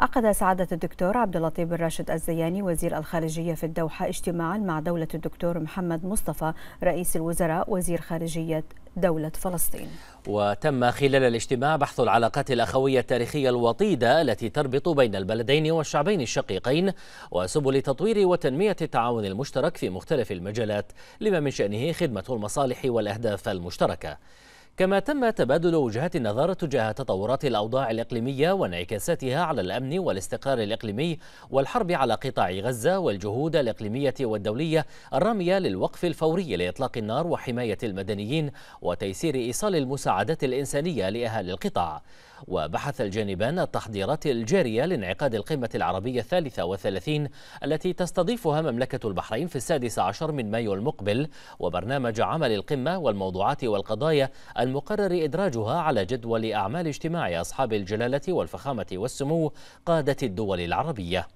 عقد سعادة الدكتور عبد اللطيف بن راشد الزياني وزير الخارجية في الدوحة اجتماعا مع دولة الدكتور محمد مصطفى رئيس الوزراء وزير خارجية دولة فلسطين وتم خلال الاجتماع بحث العلاقات الأخوية التاريخية الوطيدة التي تربط بين البلدين والشعبين الشقيقين وسبل تطوير وتنمية التعاون المشترك في مختلف المجالات لما من شأنه خدمة المصالح والأهداف المشتركة كما تم تبادل وجهات النظر تجاه تطورات الأوضاع الإقليمية وانعكاساتها على الأمن والاستقرار الإقليمي والحرب على قطاع غزة والجهود الإقليمية والدولية الرامية للوقف الفوري لإطلاق النار وحماية المدنيين وتيسير إيصال المساعدات الإنسانية لأهالي القطاع وبحث الجانبان التحضيرات الجارية لانعقاد القمة العربية الثالثة والثلاثين التي تستضيفها مملكة البحرين في السادس عشر من مايو المقبل وبرنامج عمل القمة والموضوعات والقضايا المقرر إدراجها على جدول أعمال اجتماع أصحاب الجلالة والفخامة والسمو قادة الدول العربية